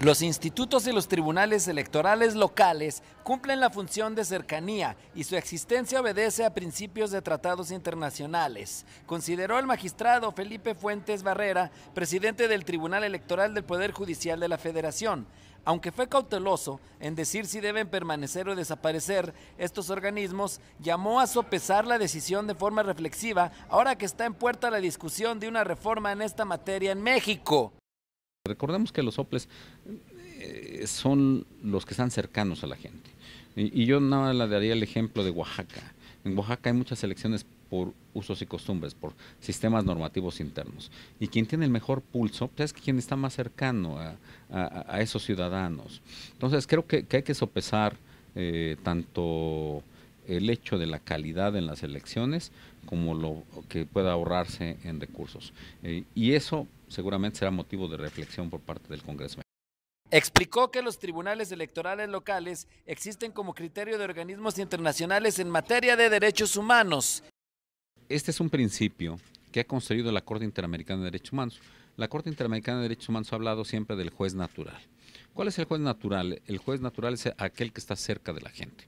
Los institutos y los tribunales electorales locales cumplen la función de cercanía y su existencia obedece a principios de tratados internacionales, consideró el magistrado Felipe Fuentes Barrera, presidente del Tribunal Electoral del Poder Judicial de la Federación. Aunque fue cauteloso en decir si deben permanecer o desaparecer estos organismos, llamó a sopesar la decisión de forma reflexiva ahora que está en puerta la discusión de una reforma en esta materia en México. Recordemos que los soples eh, son los que están cercanos a la gente. Y, yo nada le daría el ejemplo de Oaxaca. En Oaxaca hay muchas elecciones por usos y costumbres, por sistemas normativos internos. Y quien tiene el mejor pulso pues, es quien está más cercano a, esos ciudadanos. Entonces creo que, hay que sopesar eh, tanto el hecho de la calidad en las elecciones como lo que pueda ahorrarse en recursos. Eh, y eso seguramente será motivo de reflexión por parte del Congreso. Explicó que los tribunales electorales locales existen como criterio de organismos internacionales en materia de derechos humanos. Este es un principio que ha construido la Corte Interamericana de Derechos Humanos. La Corte Interamericana de Derechos Humanos ha hablado siempre del juez natural. ¿Cuál es el juez natural? El juez natural es aquel que está cerca de la gente.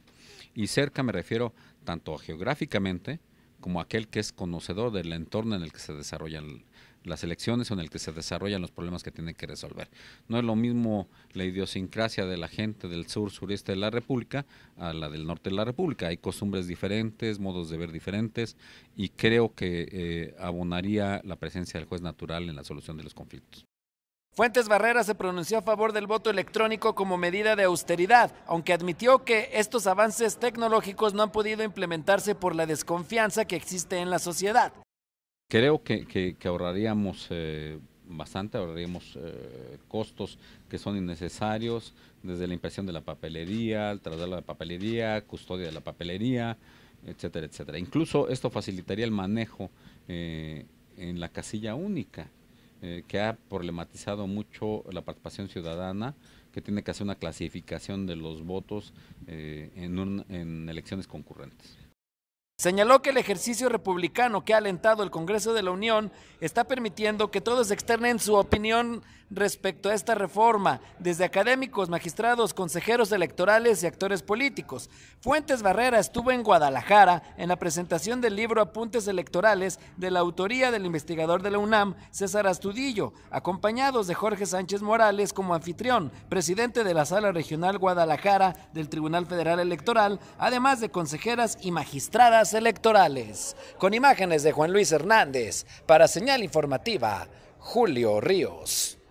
Y cerca me refiero tanto geográficamente como a aquel que es conocedor del entorno en el que se desarrollan las elecciones o en el que se desarrollan los problemas que tienen que resolver. No es lo mismo la idiosincrasia de la gente del sur sureste de la República a la del norte de la República. Hay costumbres diferentes, modos de ver diferentes y creo que eh, abonaría la presencia del juez natural en la solución de los conflictos. Fuentes Barrera se pronunció a favor del voto electrónico como medida de austeridad, aunque admitió que estos avances tecnológicos no han podido implementarse por la desconfianza que existe en la sociedad. Creo que, ahorraríamos eh, bastante, ahorraríamos eh, costos que son innecesarios, desde la impresión de la papelería, el traslado de la papelería, custodia de la papelería, etcétera, etcétera. Incluso esto facilitaría el manejo eh, en la casilla única. Eh, que ha problematizado mucho la participación ciudadana, que tiene que hacer una clasificación de los votos eh, en elecciones concurrentes. Señaló que el ejercicio republicano que ha alentado el Congreso de la Unión está permitiendo que todos externen su opinión respecto a esta reforma, desde académicos, magistrados, consejeros electorales y actores políticos. Fuentes Barrera estuvo en Guadalajara en la presentación del libro Apuntes Electorales de la autoría del investigador de la UNAM, César Astudillo, acompañados de Jorge Sánchez Morales como anfitrión, presidente de la Sala Regional Guadalajara del Tribunal Federal Electoral, además de consejeras y magistradas electorales. Con imágenes de Juan Luis Hernández para Señal Informativa, Julio Ríos.